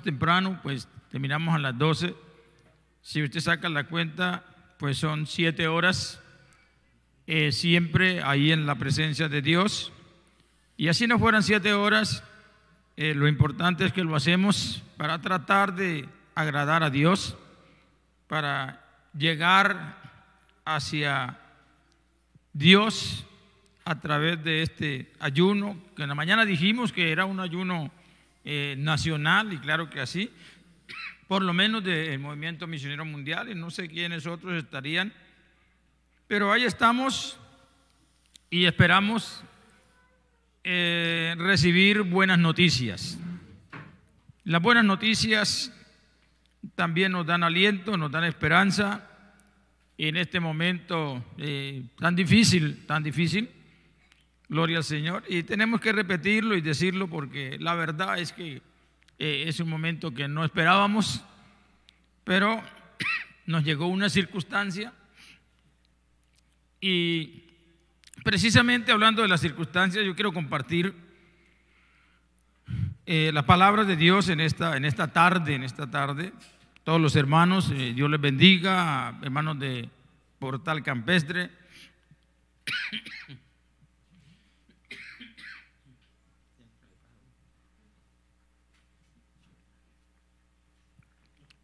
temprano, pues terminamos a las 12. Si usted saca la cuenta, pues son siete horas eh, siempre ahí en la presencia de Dios. Y así no fueran siete horas, eh, lo importante es que lo hacemos para tratar de agradar a Dios, para llegar hacia Dios a través de este ayuno, que en la mañana dijimos que era un ayuno eh, nacional, y claro que así, por lo menos del movimiento misionero mundial, y no sé quiénes otros estarían, pero ahí estamos y esperamos eh, recibir buenas noticias. Las buenas noticias también nos dan aliento, nos dan esperanza en este momento eh, tan difícil, tan difícil Gloria al Señor. Y tenemos que repetirlo y decirlo porque la verdad es que eh, es un momento que no esperábamos, pero nos llegó una circunstancia y precisamente hablando de las circunstancias, yo quiero compartir eh, la palabra de Dios en esta, en esta tarde, en esta tarde. Todos los hermanos, eh, Dios les bendiga, hermanos de Portal Campestre.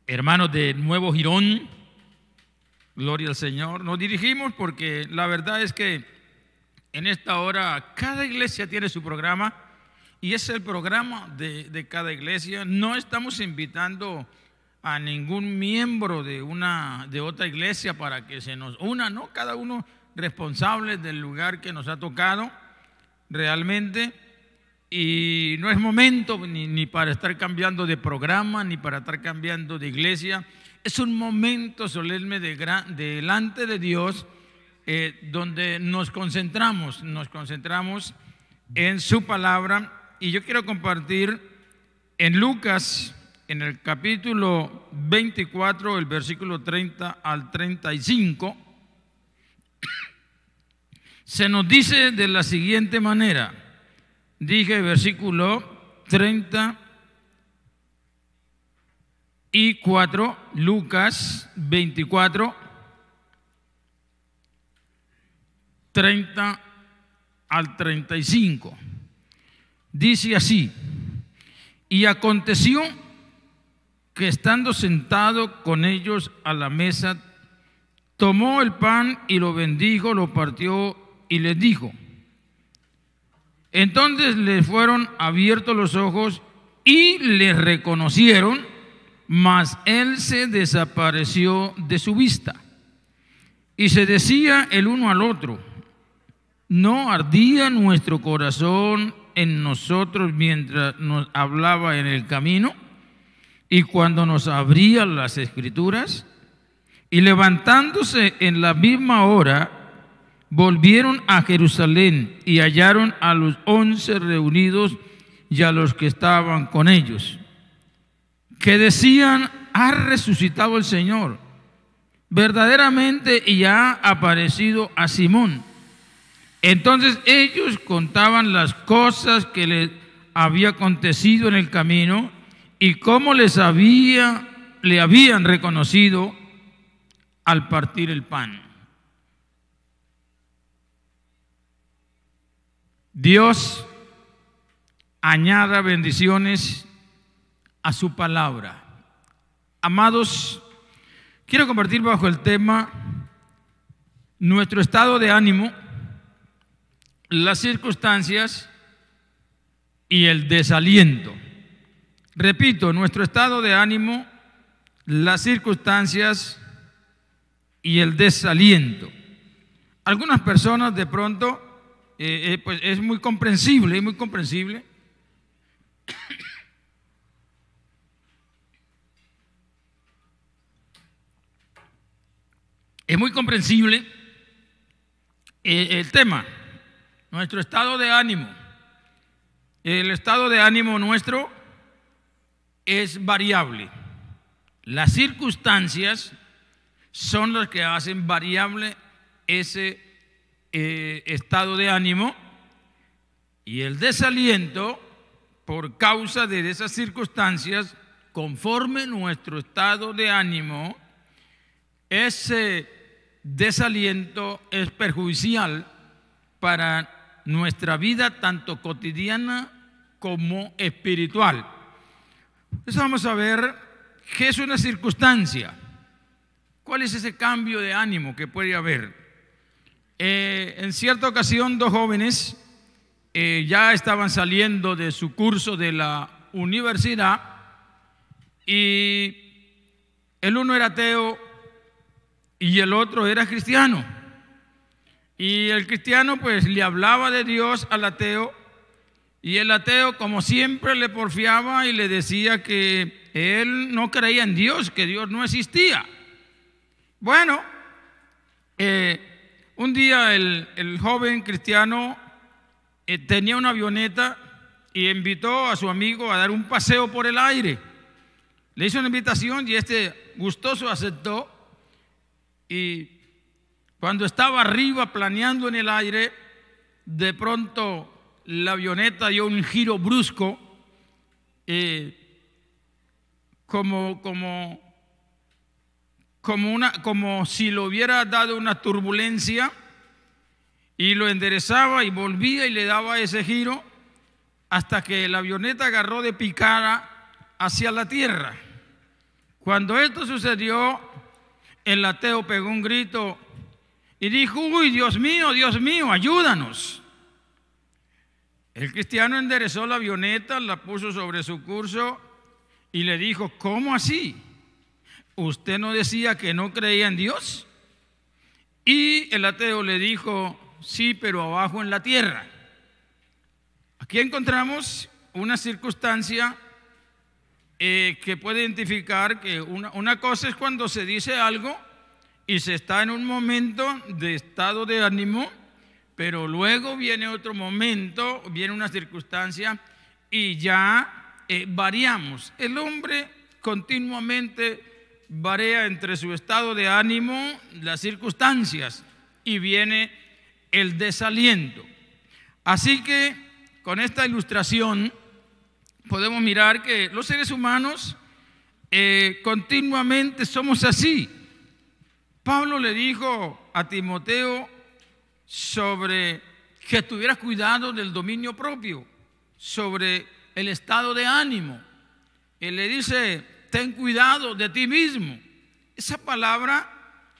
hermanos de Nuevo Girón, gloria al Señor, nos dirigimos porque la verdad es que en esta hora cada iglesia tiene su programa y es el programa de, cada iglesia. No estamos invitando a ningún miembro de una de otra iglesia para que se nos una, no, cada uno responsable del lugar que nos ha tocado realmente y no es momento ni, para estar cambiando de programa, ni para estar cambiando de iglesia. Es un momento solemne de gran, delante de Dios eh, donde nos concentramos, nos concentramos en su palabra. Y yo quiero compartir en Lucas, en el capítulo 24, el versículo 30 al 35, se nos dice de la siguiente manera dije versículo 30 y 4, Lucas 24, 30 al 35. Dice así, y aconteció que estando sentado con ellos a la mesa, tomó el pan y lo bendijo, lo partió y les dijo, entonces le fueron abiertos los ojos y le reconocieron, mas él se desapareció de su vista. Y se decía el uno al otro, ¿no ardía nuestro corazón en nosotros mientras nos hablaba en el camino? Y cuando nos abría las escrituras, y levantándose en la misma hora, Volvieron a Jerusalén y hallaron a los once reunidos y a los que estaban con ellos, que decían, ha resucitado el Señor, verdaderamente y ha aparecido a Simón. Entonces ellos contaban las cosas que les había acontecido en el camino y cómo les había, le habían reconocido al partir el pan. Dios añada bendiciones a su palabra. Amados, quiero compartir bajo el tema nuestro estado de ánimo, las circunstancias y el desaliento. Repito, nuestro estado de ánimo, las circunstancias y el desaliento. Algunas personas de pronto eh, eh, pues es muy comprensible, es muy comprensible. Es muy comprensible eh, el tema, nuestro estado de ánimo. El estado de ánimo nuestro es variable. Las circunstancias son las que hacen variable ese eh, estado de ánimo y el desaliento por causa de esas circunstancias, conforme nuestro estado de ánimo, ese desaliento es perjudicial para nuestra vida tanto cotidiana como espiritual. Entonces pues vamos a ver qué es una circunstancia, cuál es ese cambio de ánimo que puede haber. Eh, en cierta ocasión, dos jóvenes eh, ya estaban saliendo de su curso de la universidad y el uno era ateo y el otro era cristiano. Y el cristiano pues le hablaba de Dios al ateo y el ateo como siempre le porfiaba y le decía que él no creía en Dios, que Dios no existía. Bueno, eh, un día el, joven cristiano eh, tenía una avioneta y invitó a su amigo a dar un paseo por el aire. Le hizo una invitación y este gustoso aceptó. Y cuando estaba arriba planeando en el aire, de pronto la avioneta dio un giro brusco, eh, como, como como, una, como si lo hubiera dado una turbulencia y lo enderezaba y volvía y le daba ese giro hasta que la avioneta agarró de picada hacia la tierra. Cuando esto sucedió, el ateo pegó un grito y dijo, uy, Dios mío, Dios mío, ayúdanos. El cristiano enderezó la avioneta, la puso sobre su curso y le dijo, ¿cómo así? ¿usted no decía que no creía en Dios? Y el ateo le dijo, sí, pero abajo en la tierra. Aquí encontramos una circunstancia eh, que puede identificar que una, cosa es cuando se dice algo y se está en un momento de estado de ánimo, pero luego viene otro momento, viene una circunstancia y ya eh, variamos. El hombre continuamente varía entre su estado de ánimo, las circunstancias y viene el desaliento. Así que con esta ilustración podemos mirar que los seres humanos eh, continuamente somos así. Pablo le dijo a Timoteo sobre que tuviera cuidado del dominio propio, sobre el estado de ánimo. Él le dice, ten cuidado de ti mismo. Esa palabra,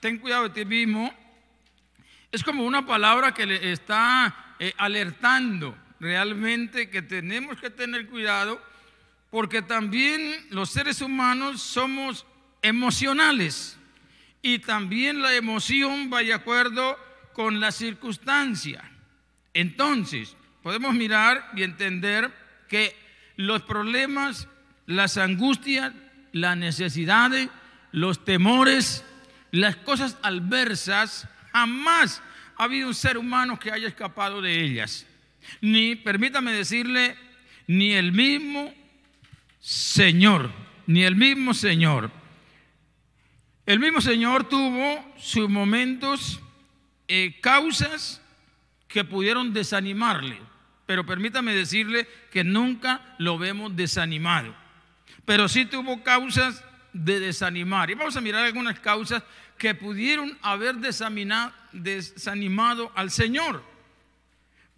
ten cuidado de ti mismo, es como una palabra que le está eh, alertando realmente que tenemos que tener cuidado porque también los seres humanos somos emocionales y también la emoción va de acuerdo con la circunstancia. Entonces, podemos mirar y entender que los problemas, las angustias, las necesidades, los temores, las cosas adversas, jamás ha habido un ser humano que haya escapado de ellas. Ni, permítame decirle, ni el mismo Señor, ni el mismo Señor. El mismo Señor tuvo sus momentos, y eh, causas que pudieron desanimarle, pero permítame decirle que nunca lo vemos desanimado pero sí tuvo causas de desanimar. Y vamos a mirar algunas causas que pudieron haber desanimado al Señor.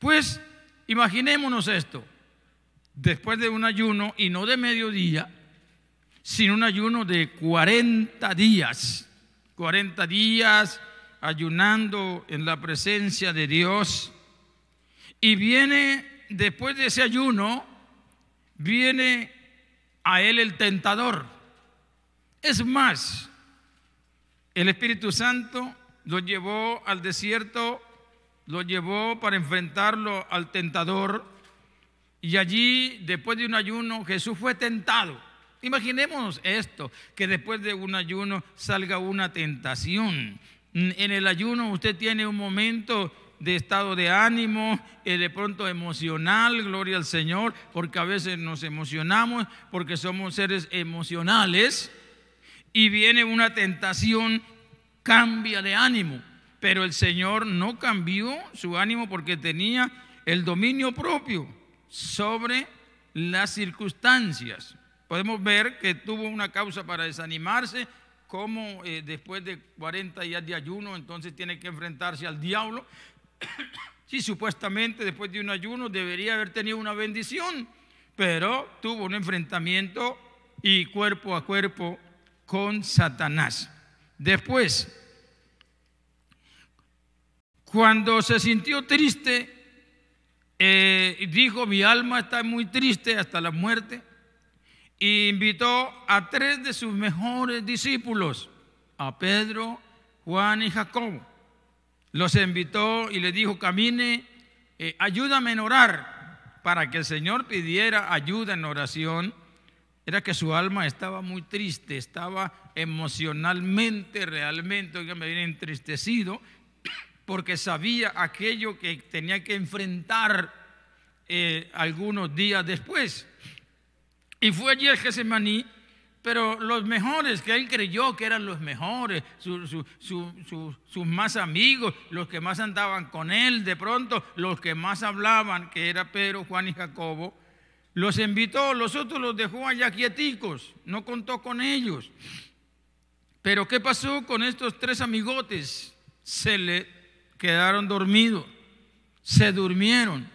Pues imaginémonos esto, después de un ayuno, y no de mediodía, sino un ayuno de 40 días, 40 días ayunando en la presencia de Dios, y viene, después de ese ayuno, viene a él el tentador. Es más, el Espíritu Santo lo llevó al desierto, lo llevó para enfrentarlo al tentador. Y allí, después de un ayuno, Jesús fue tentado. Imaginemos esto, que después de un ayuno salga una tentación. En el ayuno usted tiene un momento de estado de ánimo, eh, de pronto emocional, gloria al Señor, porque a veces nos emocionamos, porque somos seres emocionales, y viene una tentación, cambia de ánimo. Pero el Señor no cambió su ánimo porque tenía el dominio propio sobre las circunstancias. Podemos ver que tuvo una causa para desanimarse, como eh, después de 40 días de ayuno, entonces tiene que enfrentarse al diablo, Sí, supuestamente después de un ayuno debería haber tenido una bendición, pero tuvo un enfrentamiento y cuerpo a cuerpo con Satanás. Después, cuando se sintió triste, eh, dijo, mi alma está muy triste hasta la muerte, e invitó a tres de sus mejores discípulos, a Pedro, Juan y Jacobo los invitó y le dijo, camine, eh, ayúdame en orar, para que el Señor pidiera ayuda en oración, era que su alma estaba muy triste, estaba emocionalmente, realmente, oiga, me viene entristecido, porque sabía aquello que tenía que enfrentar eh, algunos días después. Y fue allí el Gesemaní pero los mejores que él creyó que eran los mejores, sus más amigos, los que más andaban con él, de pronto los que más hablaban, que era Pedro, Juan y Jacobo, los invitó, los otros los dejó allá quieticos, no contó con ellos. Pero ¿qué pasó con estos tres amigotes? Se le quedaron dormidos, se durmieron.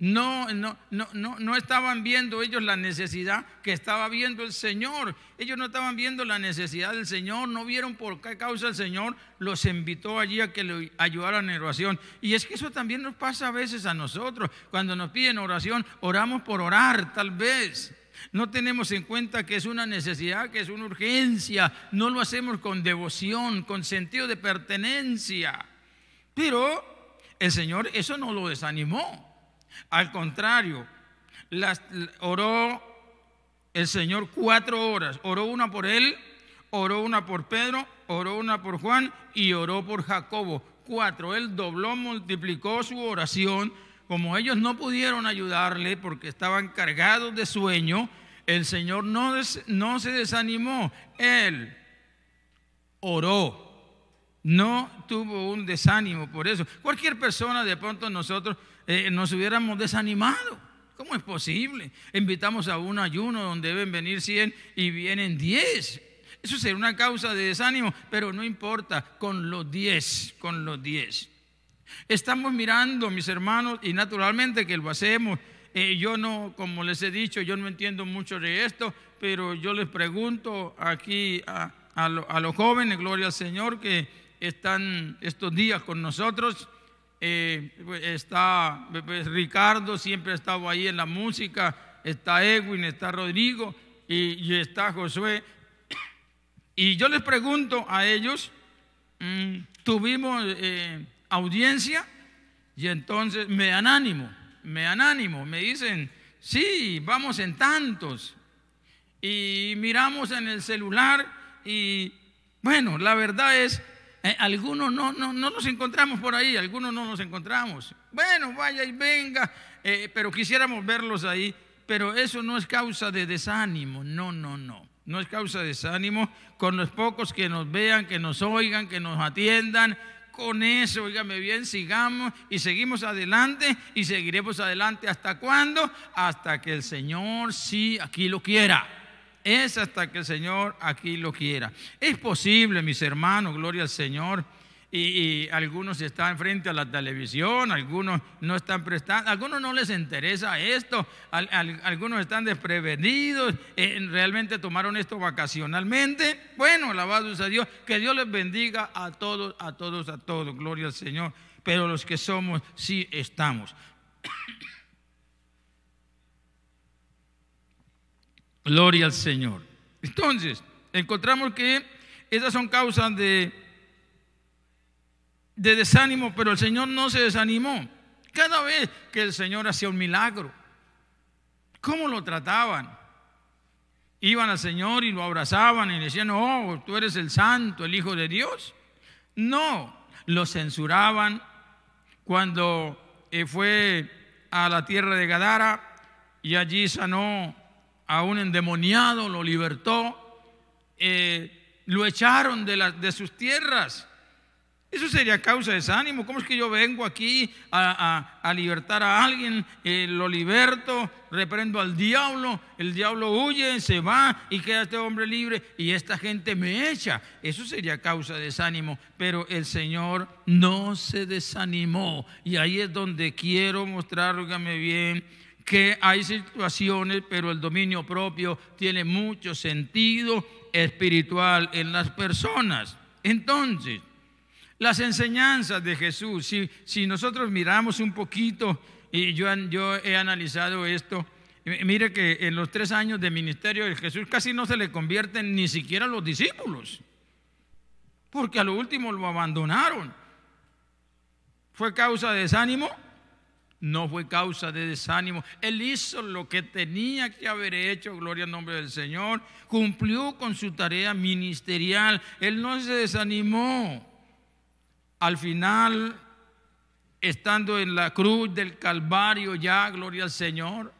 No, no, no, no, no estaban viendo ellos la necesidad que estaba viendo el Señor. Ellos no estaban viendo la necesidad del Señor, no vieron por qué causa el Señor los invitó allí a que le ayudaran en oración. Y es que eso también nos pasa a veces a nosotros. Cuando nos piden oración, oramos por orar, tal vez. No tenemos en cuenta que es una necesidad, que es una urgencia. No lo hacemos con devoción, con sentido de pertenencia. Pero el Señor eso no lo desanimó. Al contrario, las, oró el Señor cuatro horas. Oró una por él, oró una por Pedro, oró una por Juan y oró por Jacobo. Cuatro. Él dobló, multiplicó su oración. Como ellos no pudieron ayudarle porque estaban cargados de sueño, el Señor no, no se desanimó. Él oró. No tuvo un desánimo por eso. Cualquier persona de pronto nosotros eh, nos hubiéramos desanimado. ¿Cómo es posible? Invitamos a un ayuno donde deben venir 100 y vienen 10. Eso sería una causa de desánimo, pero no importa, con los 10, con los 10. Estamos mirando, mis hermanos, y naturalmente que lo hacemos. Eh, yo no, como les he dicho, yo no entiendo mucho de esto, pero yo les pregunto aquí a, a los jóvenes, gloria al Señor, que están estos días con nosotros. Eh, está pues, Ricardo, siempre ha estado ahí en la música, está Edwin, está Rodrigo y, está Josué. Y yo les pregunto a ellos, mm, tuvimos eh, audiencia y entonces me dan ánimo, me dan ánimo, me dicen, sí, vamos en tantos. Y miramos en el celular y bueno, la verdad es eh, algunos no, no, no, nos encontramos por ahí, algunos no nos encontramos. Bueno, vaya y venga, eh, pero quisiéramos verlos ahí, pero eso no es causa de desánimo, no, no, no. No es causa de desánimo con los pocos que nos vean, que nos oigan, que nos atiendan. Con eso, oígame bien, sigamos y seguimos adelante y seguiremos adelante hasta cuándo? Hasta que el Señor sí aquí lo quiera es hasta que el Señor aquí lo quiera. Es posible, mis hermanos, gloria al Señor. Y, algunos están frente a la televisión, algunos no están prestando, algunos no les interesa esto, algunos están desprevenidos, eh, realmente tomaron esto vacacionalmente. Bueno, alabados a Dios, que Dios les bendiga a todos, a todos, a todos, gloria al Señor. Pero los que somos, sí estamos. Gloria al Señor. Entonces, encontramos que esas son causas de, de desánimo, pero el Señor no se desanimó. Cada vez que el Señor hacía un milagro, ¿cómo lo trataban? Iban al Señor y lo abrazaban y decían, oh, tú eres el santo, el Hijo de Dios. No, lo censuraban cuando eh, fue a la tierra de Gadara y allí sanó a un endemoniado, lo libertó, eh, lo echaron de, sus tierras. Eso sería causa de desánimo. ¿Cómo es que yo vengo aquí a, libertar a alguien, eh, lo liberto, reprendo al diablo, el diablo huye, se va y queda este hombre libre y esta gente me echa? Eso sería causa de desánimo. Pero el Señor no se desanimó y ahí es donde quiero mostrar, óigame bien, que hay situaciones, pero el dominio propio tiene mucho sentido espiritual en las personas. Entonces, las enseñanzas de Jesús, si, si nosotros miramos un poquito, y yo, yo he analizado esto, mire que en los tres años de ministerio de Jesús casi no se le convierten ni siquiera los discípulos, porque a lo último lo abandonaron. ¿Fue causa de desánimo? no fue causa de desánimo. Él hizo lo que tenía que haber hecho, gloria al nombre del Señor, cumplió con su tarea ministerial, él no se desanimó. Al final, estando en la cruz del Calvario ya, gloria al Señor,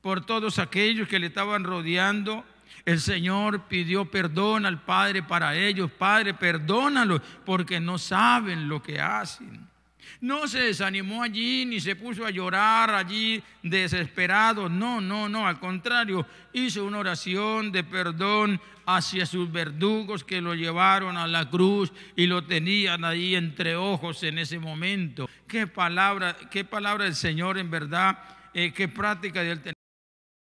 por todos aquellos que le estaban rodeando, el Señor pidió perdón al Padre para ellos. Padre, perdónalos porque no saben lo que hacen. No se desanimó allí ni se puso a llorar allí desesperado. No, no, no. Al contrario, hizo una oración de perdón hacia sus verdugos que lo llevaron a la cruz y lo tenían ahí entre ojos en ese momento. Qué palabra, qué palabra del Señor en verdad, eh, qué práctica del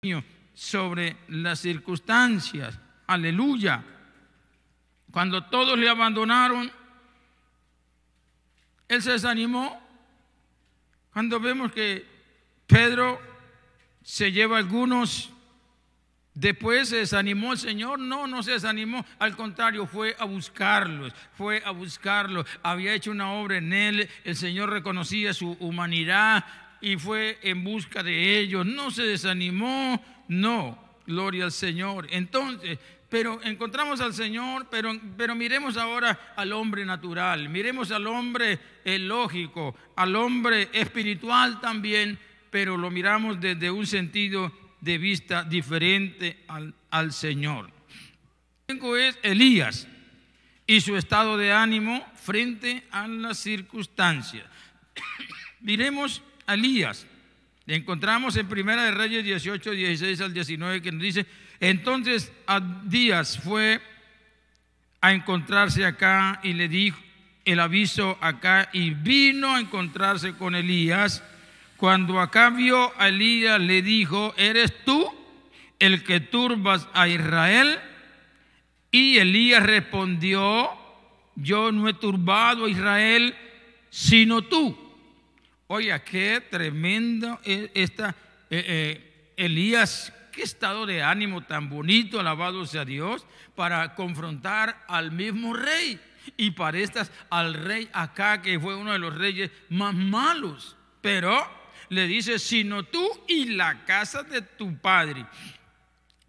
Señor sobre las circunstancias. Aleluya. Cuando todos le abandonaron, él se desanimó cuando vemos que Pedro se lleva algunos, después se desanimó el Señor, no, no se desanimó, al contrario, fue a buscarlos, fue a buscarlos, había hecho una obra en él, el Señor reconocía su humanidad y fue en busca de ellos, no se desanimó, no, gloria al Señor. Entonces, pero encontramos al Señor, pero, pero miremos ahora al hombre natural, miremos al hombre lógico, al hombre espiritual también, pero lo miramos desde un sentido de vista diferente al, al Señor. Es Elías y su estado de ánimo frente a las circunstancias. Miremos a Elías. Le encontramos en Primera de Reyes 18, 16 al 19 que nos dice, entonces Adías fue a encontrarse acá y le dijo el aviso acá y vino a encontrarse con Elías. Cuando acá vio a Elías le dijo, ¿eres tú el que turbas a Israel? Y Elías respondió, yo no he turbado a Israel, sino tú. Oiga, qué tremendo e-, esta eh, eh, Elías qué estado de ánimo tan bonito, alabado sea Dios, para confrontar al mismo rey. Y para estas, al rey acá, que fue uno de los reyes más malos. Pero le dice, sino tú y la casa de tu padre,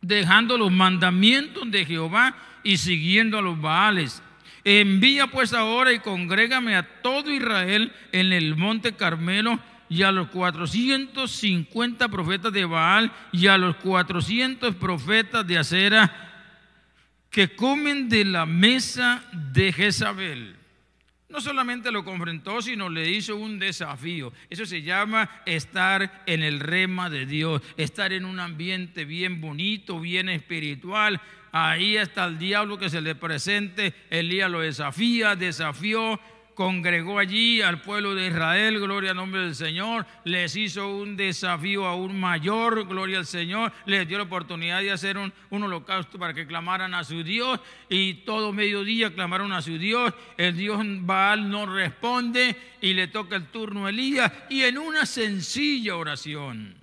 dejando los mandamientos de Jehová y siguiendo a los Baales. Envía pues ahora y congrégame a todo Israel en el monte Carmelo y a los 450 profetas de Baal y a los 400 profetas de Acera que comen de la mesa de Jezabel. No solamente lo confrontó, sino le hizo un desafío. Eso se llama estar en el rema de Dios, estar en un ambiente bien bonito, bien espiritual. Ahí está el diablo que se le presente. Elías lo desafía, desafió, congregó allí al pueblo de Israel, gloria al nombre del Señor, les hizo un desafío aún mayor, gloria al Señor, les dio la oportunidad de hacer un, holocausto para que clamaran a su Dios y todo mediodía clamaron a su Dios, el Dios Baal no responde y le toca el turno a Elías y en una sencilla oración,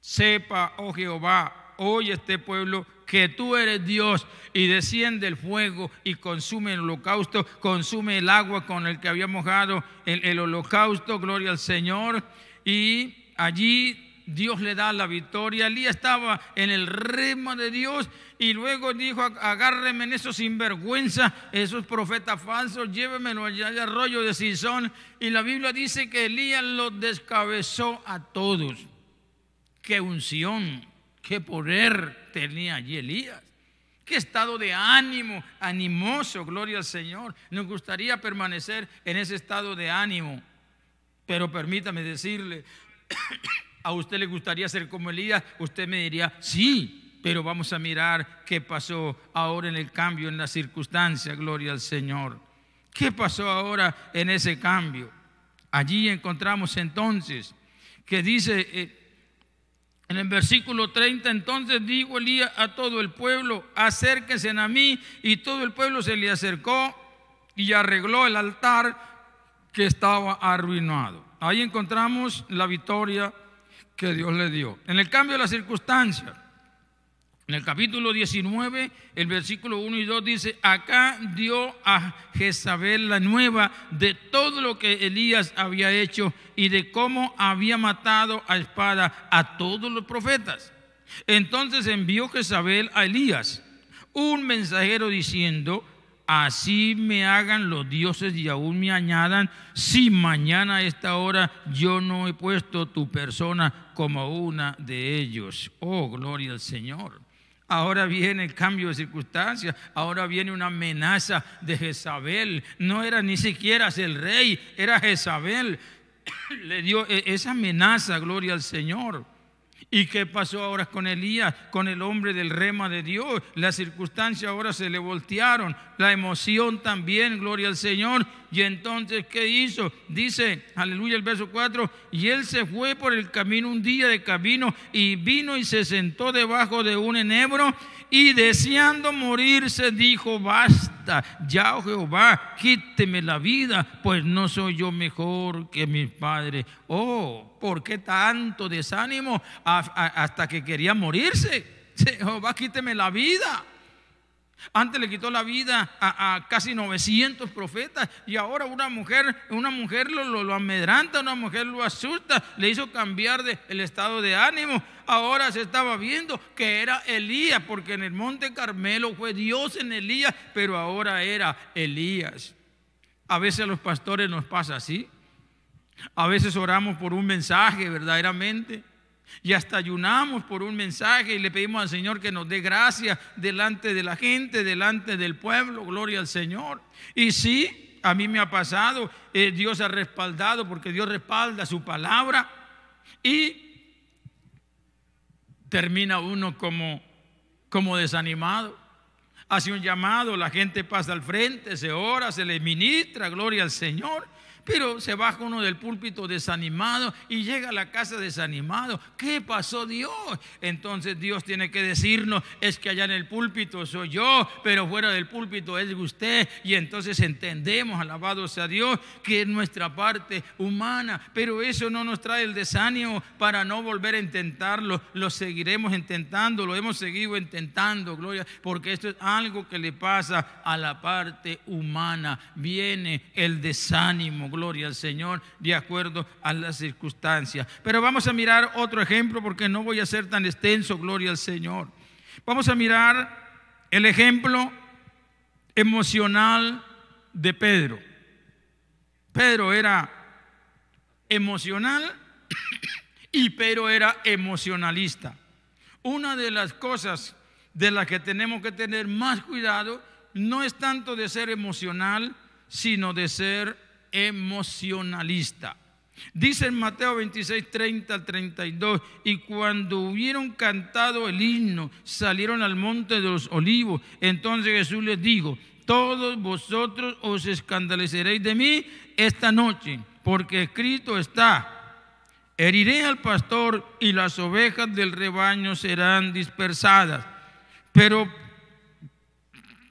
sepa, oh Jehová, hoy este pueblo que tú eres Dios y desciende el fuego y consume el holocausto, consume el agua con el que había mojado el, el holocausto, gloria al Señor. Y allí Dios le da la victoria. Elías estaba en el ritmo de Dios y luego dijo, agárreme en esos sinvergüenza, esos profetas falsos, llévenme allá al arroyo de Sison. Y la Biblia dice que Elías los descabezó a todos. ¡Qué unción! Qué poder tenía allí Elías. Qué estado de ánimo, animoso, gloria al Señor. Nos gustaría permanecer en ese estado de ánimo. Pero permítame decirle, a usted le gustaría ser como Elías, usted me diría, sí, pero vamos a mirar qué pasó ahora en el cambio, en la circunstancia, gloria al Señor. ¿Qué pasó ahora en ese cambio? Allí encontramos entonces que dice eh, en el versículo 30 entonces dijo Elías a todo el pueblo, acérquense a mí, y todo el pueblo se le acercó y arregló el altar que estaba arruinado. Ahí encontramos la victoria que Dios le dio. En el cambio de las circunstancias, en el capítulo 19, el versículo 1 y 2 dice, acá dio a Jezabel la nueva de todo lo que Elías había hecho y de cómo había matado a espada a todos los profetas. Entonces envió Jezabel a Elías un mensajero diciendo, así me hagan los dioses y aún me añadan, si mañana a esta hora yo no he puesto tu persona como una de ellos. Oh, gloria al Señor. Ahora viene el cambio de circunstancias, ahora viene una amenaza de Jezabel. No era ni siquiera el rey, era Jezabel. Le dio e-, esa amenaza, gloria al Señor. ¿Y qué pasó ahora con Elías, con el hombre del rema de Dios? Las circunstancias ahora se le voltearon, la emoción también, gloria al Señor. Y entonces, ¿qué hizo? Dice, aleluya, el verso 4, y él se fue por el camino un día de camino y vino y se sentó debajo de un enebro y deseando morirse dijo, basta, ya oh Jehová, quíteme la vida, pues no soy yo mejor que mis padres. Oh, ¿por qué tanto desánimo hasta que quería morirse? Jehová, quíteme la vida. Antes le quitó la vida a, casi 900 profetas y ahora una mujer, una mujer lo, amedranta, una mujer lo asusta, le hizo cambiar de, el estado de ánimo. Ahora se estaba viendo que era Elías, porque en el monte Carmelo fue Dios en Elías, pero ahora era Elías. A veces a los pastores nos pasa así. A veces oramos por un mensaje verdaderamente y hasta ayunamos por un mensaje y le pedimos al Señor que nos dé gracia delante de la gente, delante del pueblo. Gloria al Señor. Y sí, a mí me ha pasado, eh, Dios ha respaldado porque Dios respalda su palabra. Y termina uno como, como desanimado. Hace un llamado, la gente pasa al frente, se ora, se le ministra, gloria al Señor pero se baja uno del púlpito desanimado y llega a la casa desanimado. ¿Qué pasó Dios? Entonces Dios tiene que decirnos, es que allá en el púlpito soy yo, pero fuera del púlpito es usted. Y entonces entendemos, alabado sea Dios, que es nuestra parte humana, pero eso no nos trae el desánimo para no volver a intentarlo. Lo seguiremos intentando, lo hemos seguido intentando, gloria, porque esto es algo que le pasa a la parte humana. Viene el desánimo gloria al Señor de acuerdo a las circunstancias. Pero vamos a mirar otro ejemplo porque no voy a ser tan extenso, gloria al Señor. Vamos a mirar el ejemplo emocional de Pedro. Pedro era emocional y Pedro era emocionalista. Una de las cosas de las que tenemos que tener más cuidado no es tanto de ser emocional, sino de ser emocionalista. Dice en Mateo 26, 30 al 32, y cuando hubieron cantado el himno, salieron al monte de los olivos. Entonces Jesús les dijo, todos vosotros os escandalizaréis de mí esta noche, porque escrito está, heriré al pastor y las ovejas del rebaño serán dispersadas. Pero,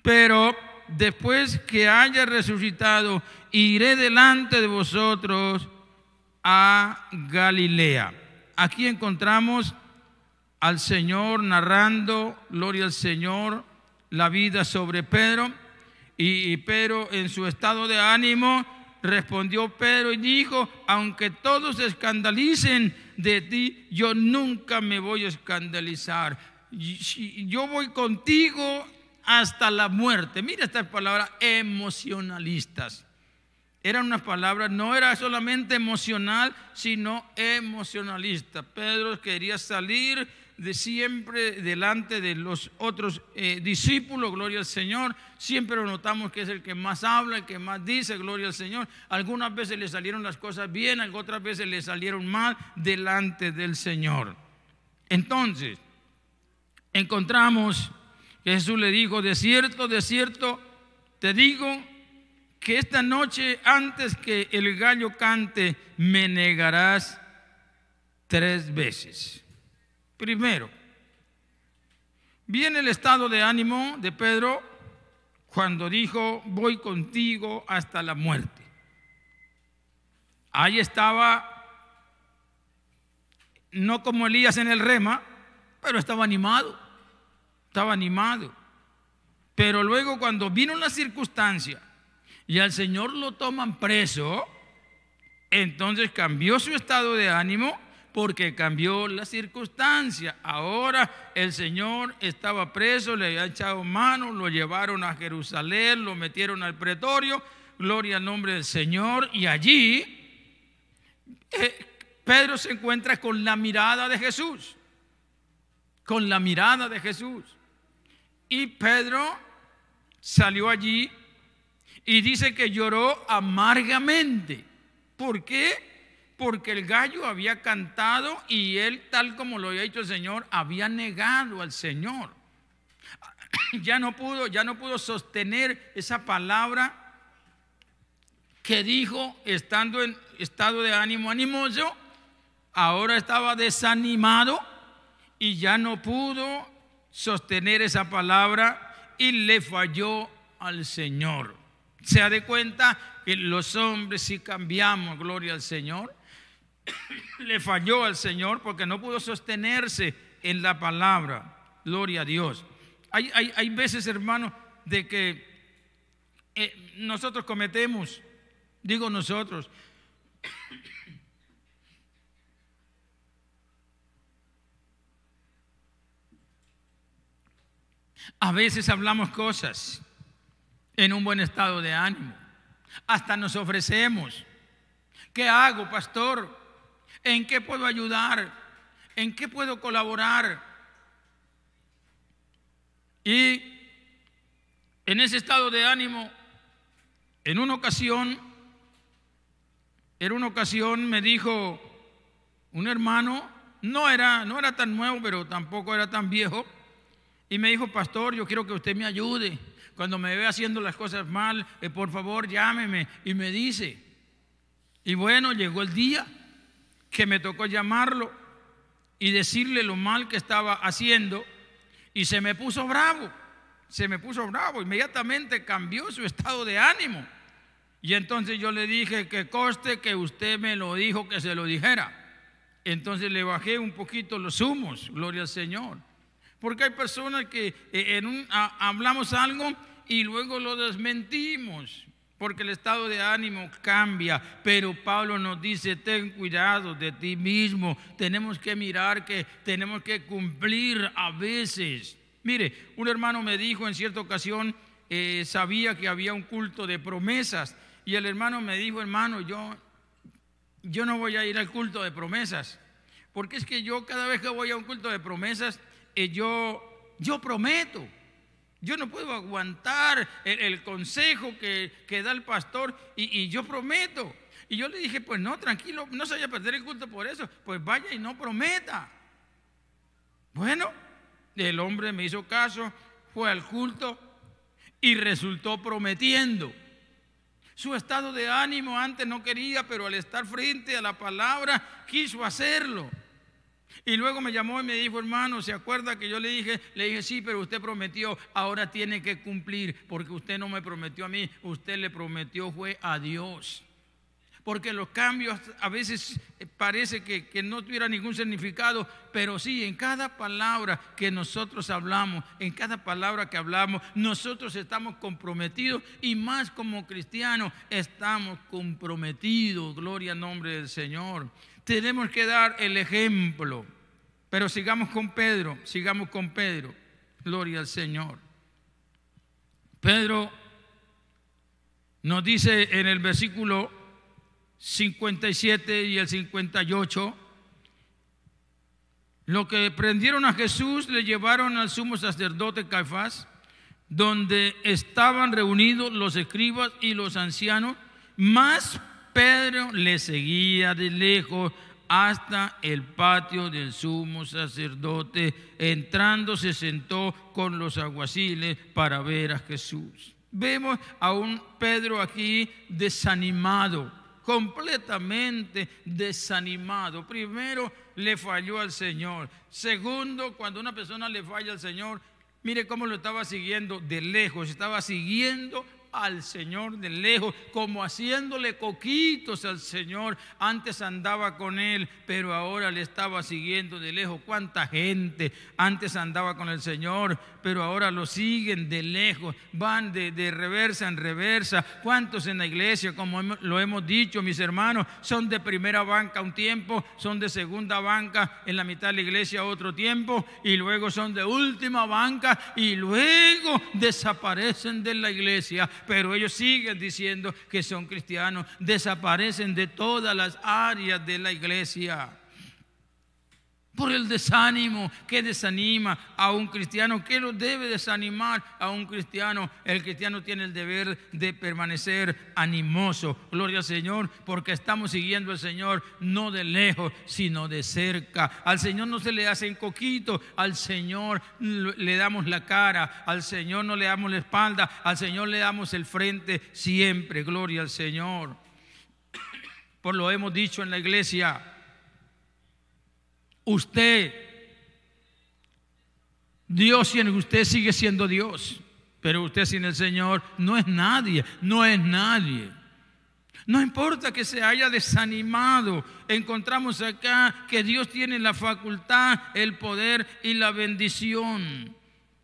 pero después que haya resucitado, iré delante de vosotros a Galilea. Aquí encontramos al Señor narrando, gloria al Señor, la vida sobre Pedro. Y, Pedro en su estado de ánimo respondió Pedro y dijo, aunque todos se escandalicen de ti, yo nunca me voy a escandalizar. Yo voy contigo hasta la muerte. Mira esta palabra, emocionalistas. Eran unas palabras, no era solamente emocional, sino emocionalista. Pedro quería salir de siempre delante de los otros eh, discípulos, gloria al Señor. Siempre lo notamos que es el que más habla, el que más dice, gloria al Señor. Algunas veces le salieron las cosas bien, otras veces le salieron mal delante del Señor. Entonces, encontramos Jesús le dijo, de cierto, de cierto, te digo que esta noche antes que el gallo cante, me negarás tres veces. Primero, viene el estado de ánimo de Pedro cuando dijo, voy contigo hasta la muerte. Ahí estaba, no como Elías en el rema, pero estaba animado estaba animado. Pero luego cuando vino la circunstancia y al Señor lo toman preso, entonces cambió su estado de ánimo porque cambió la circunstancia. Ahora el Señor estaba preso, le había echado mano, lo llevaron a Jerusalén, lo metieron al pretorio, gloria al nombre del Señor, y allí eh, Pedro se encuentra con la mirada de Jesús, con la mirada de Jesús. Y Pedro salió allí y dice que lloró amargamente. ¿Por qué? Porque el gallo había cantado y él, tal como lo había dicho el Señor, había negado al Señor. Ya no pudo, ya no pudo sostener esa palabra que dijo estando en estado de ánimo animoso, ahora estaba desanimado y ya no pudo sostener esa palabra y le falló al Señor. Se da de cuenta que los hombres si cambiamos, gloria al Señor, le falló al Señor porque no pudo sostenerse en la palabra, gloria a Dios. Hay, hay, veces, hermanos, de que eh, nosotros cometemos, digo nosotros, A veces hablamos cosas en un buen estado de ánimo. Hasta nos ofrecemos. ¿Qué hago, pastor? ¿En qué puedo ayudar? ¿En qué puedo colaborar? Y en ese estado de ánimo, en una ocasión, en una ocasión me dijo un hermano, no era, no era tan nuevo, pero tampoco era tan viejo, y me dijo, pastor, yo quiero que usted me ayude. Cuando me ve haciendo las cosas mal, eh, por favor llámeme. Y me dice, y bueno, llegó el día que me tocó llamarlo y decirle lo mal que estaba haciendo. Y se me puso bravo, se me puso bravo. Inmediatamente cambió su estado de ánimo. Y entonces yo le dije que coste que usted me lo dijo que se lo dijera. Entonces le bajé un poquito los humos, gloria al Señor. Porque hay personas que eh, hablamos algo y luego lo desmentimos, porque el estado de ánimo cambia. Pero Pablo nos dice, ten cuidado de ti mismo, tenemos que mirar que tenemos que cumplir a veces. Mire, un hermano me dijo en cierta ocasión, eh, sabía que había un culto de promesas, y el hermano me dijo, hermano, yo, yo no voy a ir al culto de promesas, porque es que yo cada vez que voy a un culto de promesas, eh, yo, yo prometo. Yo no puedo aguantar el, consejo que, que, da el pastor y, y, yo prometo. Y yo le dije, pues no, tranquilo, no se vaya a perder el culto por eso. Pues vaya y no prometa. Bueno, el hombre me hizo caso, fue al culto y resultó prometiendo. Su estado de ánimo antes no quería, pero al estar frente a la palabra quiso hacerlo. Y luego me llamó y me dijo, hermano, ¿se acuerda que yo le dije? Le dije, sí, pero usted prometió, ahora tiene que cumplir, porque usted no me prometió a mí, usted le prometió fue a Dios. Porque los cambios a veces eh, parece que, que no tuviera ningún significado, pero sí, en cada palabra que nosotros hablamos, en cada palabra que hablamos, nosotros estamos comprometidos y más como cristianos estamos comprometidos, gloria al nombre del Señor tenemos que dar el ejemplo. Pero sigamos con Pedro, sigamos con Pedro. Gloria al Señor. Pedro nos dice en el versículo 57 y el 58, lo que prendieron a Jesús le llevaron al sumo sacerdote Caifás, donde estaban reunidos los escribas y los ancianos, más Pedro le seguía de lejos hasta el patio del sumo sacerdote. Entrando se sentó con los aguaciles para ver a Jesús. Vemos a un Pedro aquí desanimado, completamente desanimado. Primero, le falló al Señor. Segundo, cuando una persona le falla al Señor, mire cómo lo estaba siguiendo de lejos, estaba siguiendo al Señor de lejos, como haciéndole coquitos al Señor. Antes andaba con Él, pero ahora le estaba siguiendo de lejos. ¿Cuánta gente antes andaba con el Señor, pero ahora lo siguen de lejos, van de, reversa en reversa. ¿Cuántos en la iglesia, como lo hemos dicho, mis hermanos, son de primera banca un tiempo, son de segunda banca en la mitad de la iglesia otro tiempo, y luego son de última banca y luego desaparecen de la iglesia, pero ellos siguen diciendo que son cristianos, desaparecen de todas las áreas de la iglesia por el desánimo que desanima a un cristiano. que lo debe desanimar a un cristiano? El cristiano tiene el deber de permanecer animoso. Gloria al Señor, porque estamos siguiendo al Señor no de lejos, sino de cerca. Al Señor no se le hacen coquito, al Señor le damos la cara, al Señor no le damos la espalda, al Señor le damos el frente siempre. Gloria al Señor. Por lo hemos dicho en la iglesia usted, Dios sin usted sigue siendo Dios, pero usted sin el Señor no es nadie, no es nadie. No importa que se haya desanimado, encontramos acá que Dios tiene la facultad, el poder y la bendición.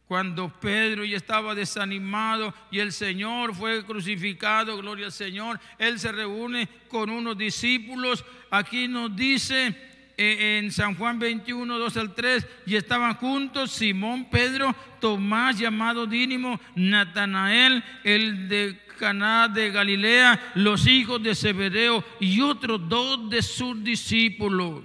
Cuando Pedro ya estaba desanimado y el Señor fue crucificado, gloria al Señor, Él se reúne con unos discípulos. Aquí nos dice eh, en San Juan 21, 2 al 3, y estaban juntos Simón, Pedro, Tomás llamado Dínimo, Natanael, el de Caná de Galilea, los hijos de Zebedeo y otros dos de sus discípulos.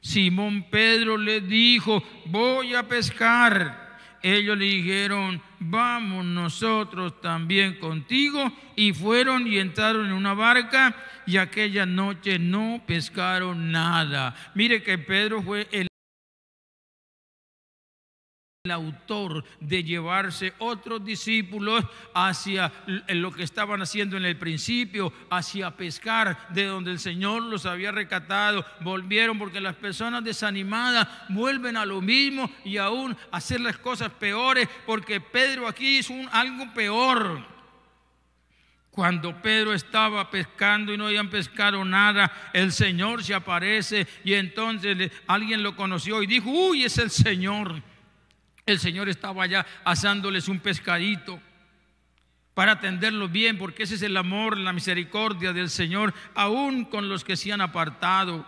Simón Pedro le dijo, voy a pescar. Ellos le dijeron, vamos nosotros también contigo. Y fueron y entraron en una barca y aquella noche no pescaron nada. Mire que Pedro fue el el autor de llevarse otros discípulos hacia lo que estaban haciendo en el principio, hacia pescar, de donde el Señor los había recatado, volvieron porque las personas desanimadas vuelven a lo mismo y aún hacer las cosas peores, porque Pedro aquí hizo algo peor. Cuando Pedro estaba pescando y no habían pescado nada, el Señor se aparece y entonces alguien lo conoció y dijo, uy, es el Señor. El Señor estaba allá asándoles un pescadito para atenderlos bien, porque ese es el amor, la misericordia del Señor, aún con los que se han apartado.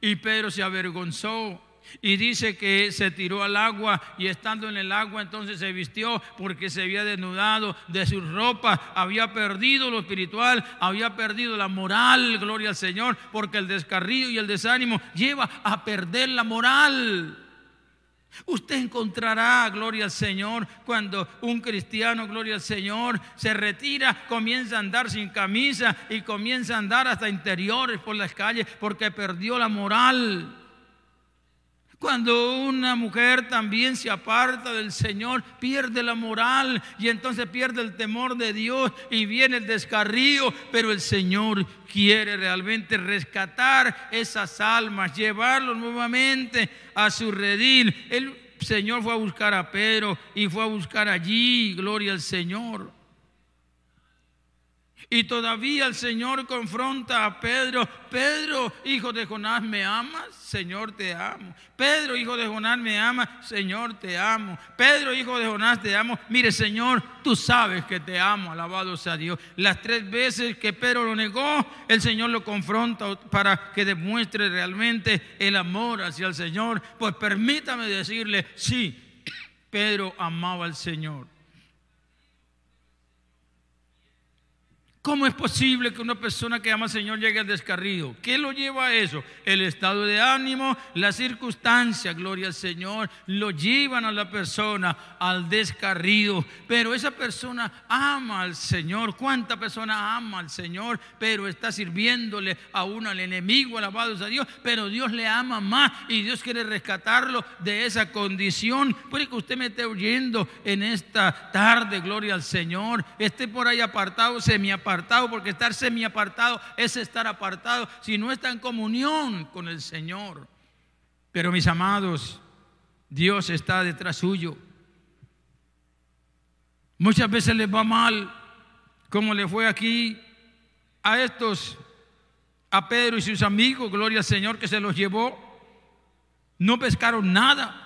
Y Pedro se avergonzó y dice que se tiró al agua y estando en el agua entonces se vistió porque se había desnudado de su ropa había perdido lo espiritual, había perdido la moral, gloria al Señor, porque el descarrío y el desánimo lleva a perder la moral. Usted encontrará, gloria al Señor, cuando un cristiano, gloria al Señor, se retira, comienza a andar sin camisa y comienza a andar hasta interiores por las calles porque perdió la moral. Cuando una mujer también se aparta del Señor, pierde la moral y entonces pierde el temor de Dios y viene el descarrío. Pero el Señor quiere realmente rescatar esas almas, llevarlos nuevamente a su redil. El Señor fue a buscar a Pedro y fue a buscar allí, gloria al Señor. Y todavía el Señor confronta a Pedro, Pedro, hijo de Jonás, ¿me amas? Señor, te amo. Pedro, hijo de Jonás, ¿me amas? Señor, te amo. Pedro, hijo de Jonás, te amo. Mire, Señor, tú sabes que te amo, alabado sea Dios. Las tres veces que Pedro lo negó, el Señor lo confronta para que demuestre realmente el amor hacia el Señor. Pues permítame decirle, sí, Pedro amaba al Señor. ¿Cómo es posible que una persona que ama al Señor llegue al descarrido? ¿Qué lo lleva a eso? El estado de ánimo, la circunstancia, gloria al Señor, lo llevan a la persona al descarrido, Pero esa persona ama al Señor. ¿Cuánta persona ama al Señor? Pero está sirviéndole a uno, al enemigo, alabado a Dios. Pero Dios le ama más y Dios quiere rescatarlo de esa condición. Puede que usted me esté oyendo en esta tarde, gloria al Señor. Esté por ahí apartado, se me porque estar semi apartado es estar apartado si no está en comunión con el Señor. Pero mis amados, Dios está detrás suyo. Muchas veces les va mal, como le fue aquí a estos, a Pedro y sus amigos, gloria al Señor que se los llevó. No pescaron nada.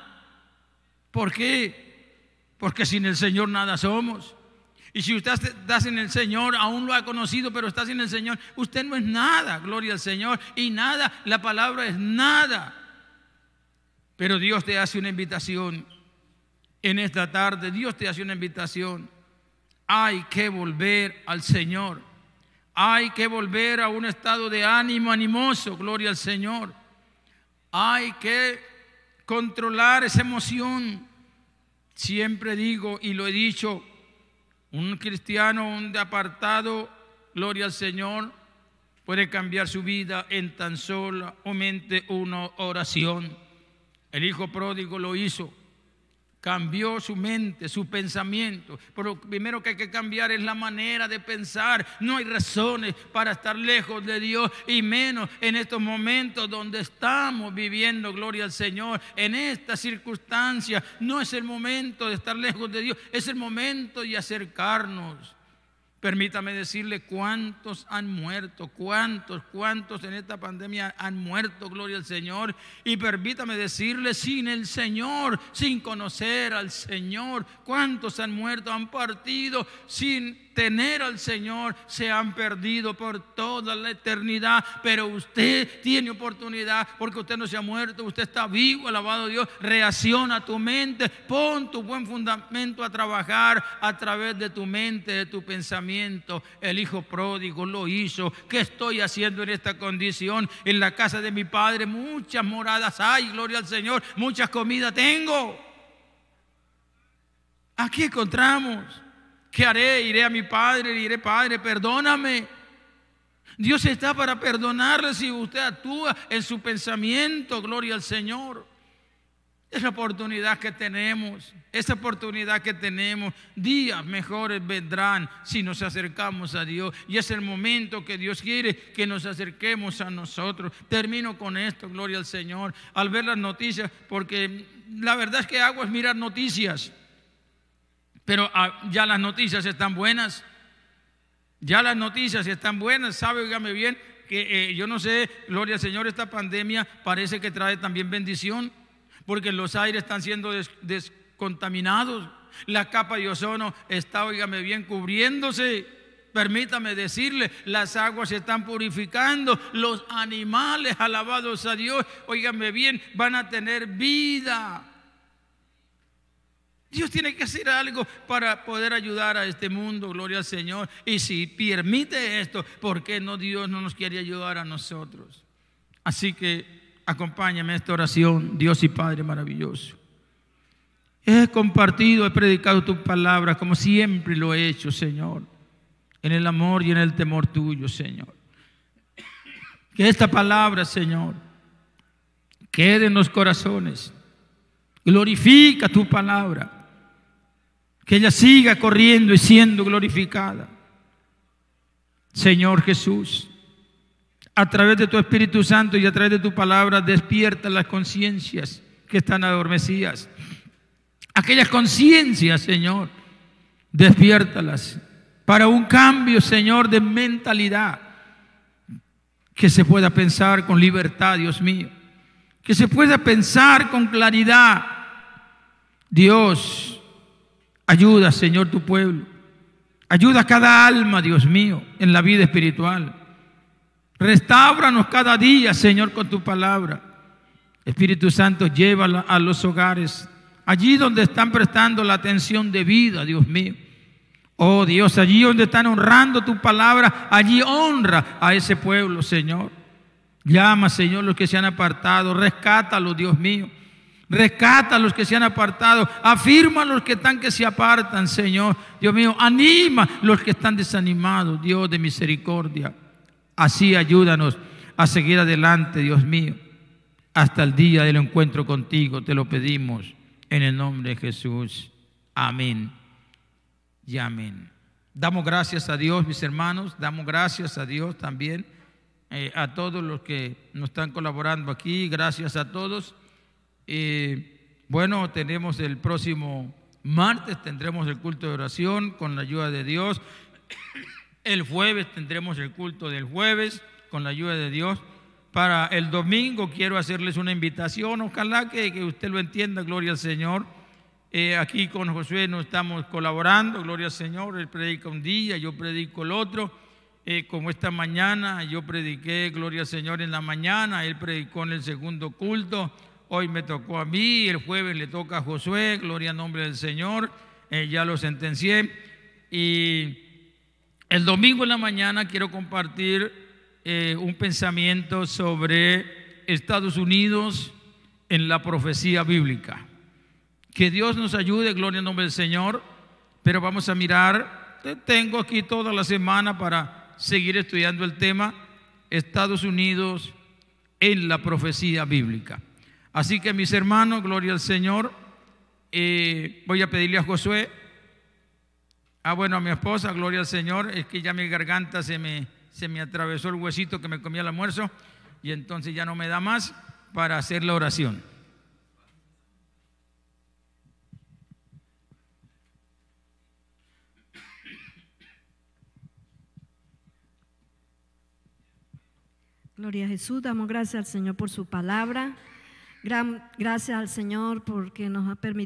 ¿Por qué? Porque sin el Señor nada somos. Y si usted está sin el Señor, aún lo ha conocido, pero está sin el Señor, usted no es nada, gloria al Señor. Y nada, la palabra es nada. Pero Dios te hace una invitación en esta tarde. Dios te hace una invitación. Hay que volver al Señor. Hay que volver a un estado de ánimo animoso, gloria al Señor. Hay que controlar esa emoción. Siempre digo y lo he dicho, un cristiano, un de apartado, gloria al Señor, puede cambiar su vida en tan mente una oración. El hijo pródigo lo hizo cambió su mente, su pensamiento. Pero lo primero que hay que cambiar es la manera de pensar. No hay razones para estar lejos de Dios y menos en estos momentos donde estamos viviendo, gloria al Señor. En estas circunstancias no es el momento de estar lejos de Dios, es el momento de acercarnos. Permítame decirle cuántos han muerto, cuántos, cuántos en esta pandemia han muerto, gloria al Señor. Y permítame decirle, sin el Señor, sin conocer al Señor, cuántos han muerto, han partido sin tener al Señor se han perdido por toda la eternidad, pero usted tiene oportunidad porque usted no se ha muerto, usted está vivo, alabado Dios, reacciona tu mente, pon tu buen fundamento a trabajar a través de tu mente, de tu pensamiento. El Hijo pródigo lo hizo. ¿Qué estoy haciendo en esta condición? En la casa de mi Padre muchas moradas hay, gloria al Señor, muchas comidas tengo. Aquí encontramos ¿Qué haré? Iré a mi padre, diré, Padre, perdóname. Dios está para perdonarle si usted actúa en su pensamiento, gloria al Señor. Es la oportunidad que tenemos, esa oportunidad que tenemos. Días mejores vendrán si nos acercamos a Dios. Y es el momento que Dios quiere que nos acerquemos a nosotros. Termino con esto, gloria al Señor, al ver las noticias, porque la verdad es que hago es mirar noticias. Pero ah, ya las noticias están buenas. Ya las noticias están buenas. Sabe, oígame bien, que eh, yo no sé, gloria al Señor, esta pandemia parece que trae también bendición, porque los aires están siendo descontaminados. La capa de ozono está, oígame bien, cubriéndose. Permítame decirle, las aguas se están purificando, los animales, alabados a Dios, óigame bien, van a tener vida. Dios tiene que hacer algo para poder ayudar a este mundo, gloria al Señor. Y si permite esto, ¿por qué no Dios no nos quiere ayudar a nosotros? Así que acompáñame a esta oración, Dios y Padre maravilloso. He compartido, he predicado tu palabra como siempre lo he hecho, Señor, en el amor y en el temor tuyo, Señor. Que esta palabra, Señor, quede en los corazones. Glorifica tu palabra que ella siga corriendo y siendo glorificada. Señor Jesús, a través de tu Espíritu Santo y a través de tu palabra, despierta las conciencias que están adormecidas. Aquellas conciencias, Señor, despiértalas para un cambio, Señor, de mentalidad. Que se pueda pensar con libertad, Dios mío. Que se pueda pensar con claridad. Dios, Ayuda, Señor, tu pueblo. Ayuda a cada alma, Dios mío, en la vida espiritual. Restábranos cada día, Señor, con tu palabra. Espíritu Santo, llévala a los hogares, allí donde están prestando la atención de vida, Dios mío. Oh Dios, allí donde están honrando tu palabra, allí honra a ese pueblo, Señor. Llama, Señor, los que se han apartado, rescátalos, Dios mío. Rescata a los que se han apartado. Afirma a los que están que se apartan, Señor. Dios mío, anima a los que están desanimados, Dios de misericordia. Así ayúdanos a seguir adelante, Dios mío, hasta el día del encuentro contigo. Te lo pedimos en el nombre de Jesús. Amén y amén. Damos gracias a Dios, mis hermanos. Damos gracias a Dios también, eh, a todos los que nos están colaborando aquí. Gracias a todos. Y bueno, tenemos el próximo martes, tendremos el culto de oración con la ayuda de Dios. El jueves tendremos el culto del jueves con la ayuda de Dios. Para el domingo quiero hacerles una invitación, ojalá que, usted lo entienda, gloria al Señor. Eh, aquí con Josué nos estamos colaborando, gloria al Señor, él predica un día, yo predico el otro. Eh, como esta mañana yo prediqué, gloria al Señor, en la mañana, él predicó en el segundo culto hoy me tocó a mí, el jueves le toca a Josué, gloria al nombre del Señor, eh, ya lo sentencié. Y el domingo en la mañana quiero compartir eh, un pensamiento sobre Estados Unidos en la profecía bíblica. Que Dios nos ayude, gloria al nombre del Señor, pero vamos a mirar, tengo aquí toda la semana para seguir estudiando el tema, Estados Unidos en la profecía bíblica. Así que mis hermanos, gloria al Señor, eh, voy a pedirle a Josué, ah bueno, a mi esposa, gloria al Señor, es que ya mi garganta se me, se me atravesó el huesito que me comía el almuerzo y entonces ya no me da más para hacer la oración. Gloria a Jesús, damos gracias al Señor por su palabra gracias al Señor porque nos ha permitido.